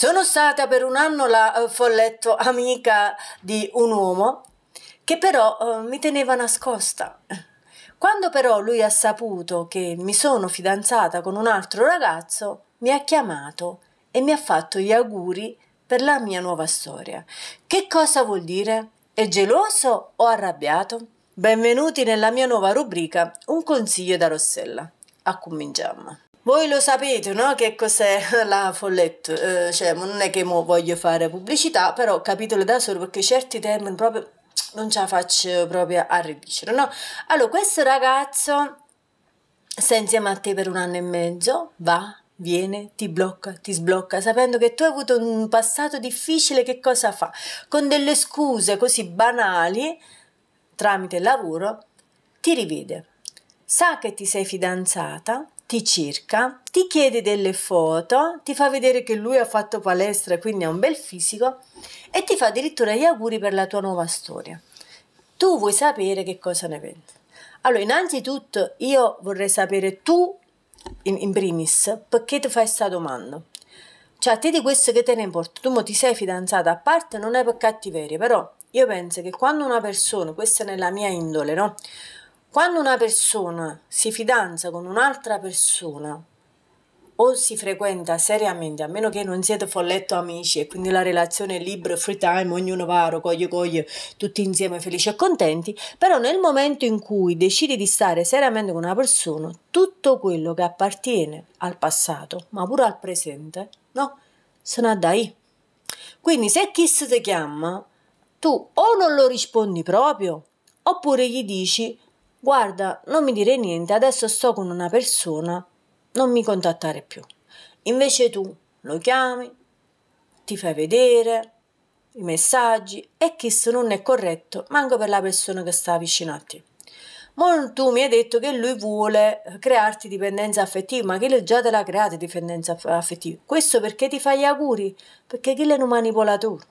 Sono stata per un anno la eh, folletto amica di un uomo che però eh, mi teneva nascosta. Quando però lui ha saputo che mi sono fidanzata con un altro ragazzo, mi ha chiamato e mi ha fatto gli auguri per la mia nuova storia. Che cosa vuol dire? È geloso o arrabbiato? Benvenuti nella mia nuova rubrica Un consiglio da Rossella. A cominciamo. Voi lo sapete, no? Che cos'è la follette? Eh, cioè, non è che voglio fare pubblicità, però capitolo da solo perché certi termini proprio non ce la faccio proprio a ridicere, no? Allora, questo ragazzo sta insieme a te per un anno e mezzo, va, viene, ti blocca, ti sblocca, sapendo che tu hai avuto un passato difficile, che cosa fa? Con delle scuse così banali, tramite il lavoro, ti rivede. Sa che ti sei fidanzata, ti cerca, ti chiede delle foto, ti fa vedere che lui ha fatto palestra e quindi ha un bel fisico e ti fa addirittura gli auguri per la tua nuova storia. Tu vuoi sapere che cosa ne pensi. Allora, innanzitutto io vorrei sapere tu, in, in primis, perché ti fai questa domanda. Cioè, a te di questo che te ne importa? Tu mo ti sei fidanzata, a parte non è per cattiveria, però io penso che quando una persona, questa è nella mia indole, no? Quando una persona si fidanza con un'altra persona o si frequenta seriamente, a meno che non siete folletto amici e quindi la relazione è libera, free time, ognuno va, coglie coglie, tutti insieme felici e contenti, però nel momento in cui decidi di stare seriamente con una persona, tutto quello che appartiene al passato, ma pure al presente, no, se ne dai. Quindi se Kiss ti chiama, tu o non lo rispondi proprio, oppure gli dici Guarda, non mi dire niente, adesso sto con una persona, non mi contattare più. Invece tu lo chiami, ti fai vedere i messaggi e se non è corretto, manco per la persona che sta vicino a te. Mon tu mi hai detto che lui vuole crearti dipendenza affettiva, ma che lui già te l'ha creata dipendenza affettiva. Questo perché ti fai gli auguri, perché chi è un manipolatore.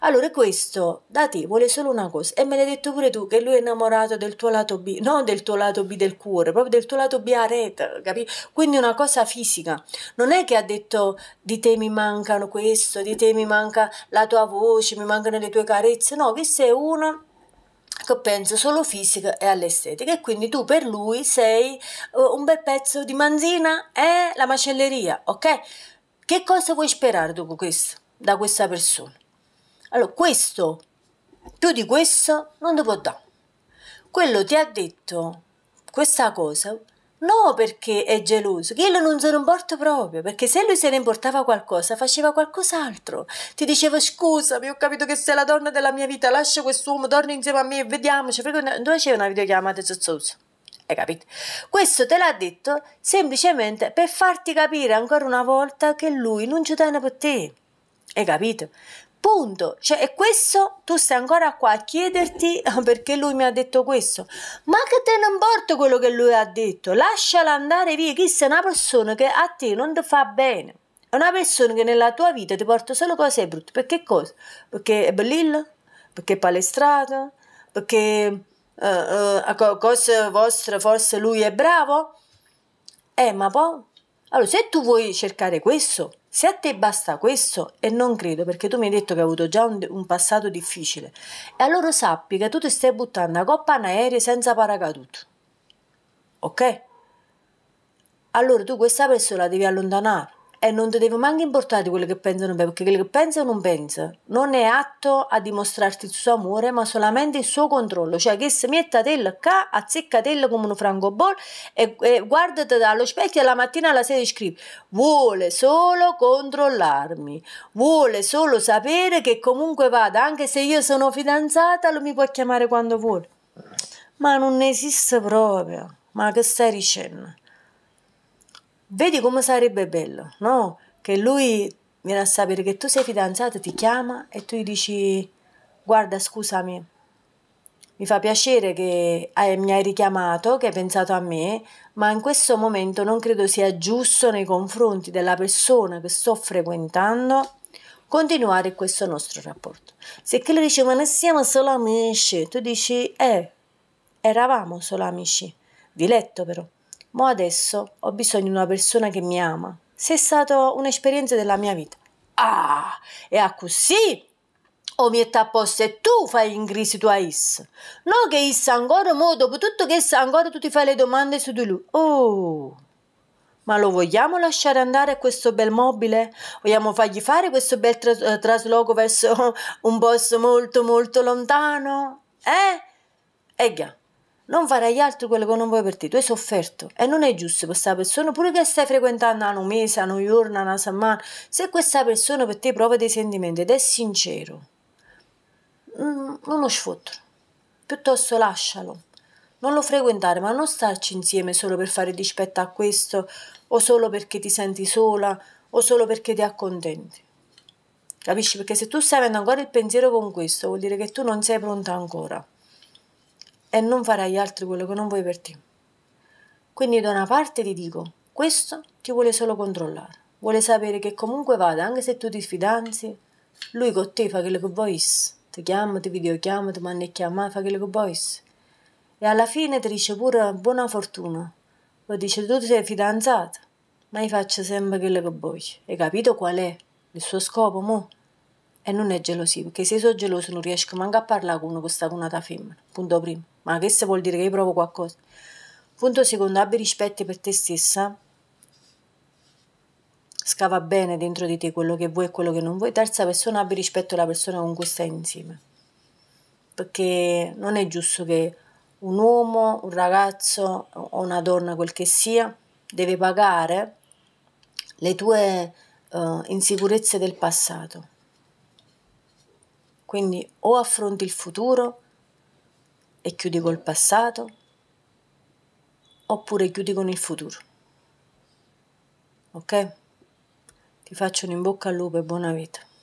Allora questo da te vuole solo una cosa e me l'hai detto pure tu che lui è innamorato del tuo lato B, non del tuo lato B del cuore, proprio del tuo lato B a rete, capi? Quindi una cosa fisica. Non è che ha detto di te mi mancano questo, di te mi manca la tua voce, mi mancano le tue carezze, no, che è una che penso solo fisica e all'estetica e quindi tu per lui sei uh, un bel pezzo di manzina e la macelleria, ok? Che cosa vuoi sperare dopo questo, da questa persona? Allora, questo, più di questo, non ti può dare. Quello ti ha detto questa cosa, no perché è geloso, che io non se ne importa proprio, perché se lui se ne importava qualcosa, faceva qualcos'altro. Ti diceva scusami, ho capito che sei la donna della mia vita, lascia quest'uomo, torna insieme a me e vediamoci. Dove c'era una videochiamata zozzosa? Hai capito? Questo te l'ha detto semplicemente per farti capire ancora una volta che lui non ci tiene per te. Hai capito? Punto. Cioè, e questo tu stai ancora qua a chiederti ah, perché lui mi ha detto questo. Ma che te ne importa quello che lui ha detto? Lasciala andare via. Chi sei una persona che a te non ti fa bene. È una persona che nella tua vita ti porta solo cose brutte. Perché cosa? Perché è bellillo? Perché è palestrato? Perché eh, eh, a uh, uh, cose vostre forse lui è bravo? Eh, ma poi allora, se tu vuoi cercare questo, se a te basta questo, e non credo perché tu mi hai detto che hai avuto già un, un passato difficile, e allora sappi che tu ti stai buttando a coppa in aereo senza paracadute. Ok? Allora tu questa persona la devi allontanare e non ti devi manco importare quello che pensano perché quello che pensa non pensa non è atto a dimostrarti il suo amore ma solamente il suo controllo cioè che se mette a te qua azzecca te come un francobollo e, e guardati dallo specchio e la mattina alla sera scrivi vuole solo controllarmi vuole solo sapere che comunque vada anche se io sono fidanzata lo mi può chiamare quando vuole ma non esiste proprio ma che stai dicendo Vedi come sarebbe bello, no? Che lui viene a sapere che tu sei fidanzata, ti chiama e tu gli dici guarda scusami, mi fa piacere che hai, mi hai richiamato, che hai pensato a me, ma in questo momento non credo sia giusto nei confronti della persona che sto frequentando continuare questo nostro rapporto. Se che lui dice ma noi siamo solo amici, tu dici eh, eravamo solo amici, di letto però. Mo adesso ho bisogno di una persona che mi ama. Sei stata un'esperienza della mia vita. Ah, e a così o mi è apposta e tu fai in crisi tua is. No che is ancora mo, dopo tutto che is ancora tu ti fai le domande su di lui. Oh, ma lo vogliamo lasciare andare a questo bel mobile? Vogliamo fargli fare questo bel tras- eh, trasloco verso un posto molto molto lontano? Eh? E già. Non fare agli altri quello che non vuoi per te, tu hai sofferto e non è giusto per questa persona, pure che stai frequentando a un mese, a un giorno, a una settimana, se questa persona per te prova dei sentimenti ed è sincero, mm, non lo sfottere, piuttosto lascialo, non lo frequentare, ma non starci insieme solo per fare dispetto a questo o solo perché ti senti sola o solo perché ti accontenti. Capisci? Perché se tu stai avendo ancora il pensiero con questo, vuol dire che tu non sei pronta ancora e non farai agli altri quello che non vuoi per te. Quindi da una parte ti dico, questo ti vuole solo controllare, vuole sapere che comunque vada, anche se tu ti sfidanzi, lui con te fa quello che vuoi, ti chiama, ti videochiama, ti manda a chiamare, fa quello che vuoi. E alla fine ti dice pure buona fortuna, poi dice tu sei fidanzata, ma io faccio sempre quello che vuoi. Hai capito qual è il suo scopo, mo'? E non è gelosia, perché se sono geloso non riesco manco a parlare con uno che sta con un'altra femmina. Punto primo. Ma questo vuol dire che io provo qualcosa. Punto secondo, abbi rispetto per te stessa. Scava bene dentro di te quello che vuoi e quello che non vuoi. Terza persona, abbi rispetto alla persona con cui stai insieme. Perché non è giusto che un uomo, un ragazzo o una donna, quel che sia, deve pagare le tue uh, insicurezze del passato quindi o affronti il futuro e chiudi col passato, oppure chiudi con il futuro. Ok? Ti faccio un in bocca al lupo e buona vita.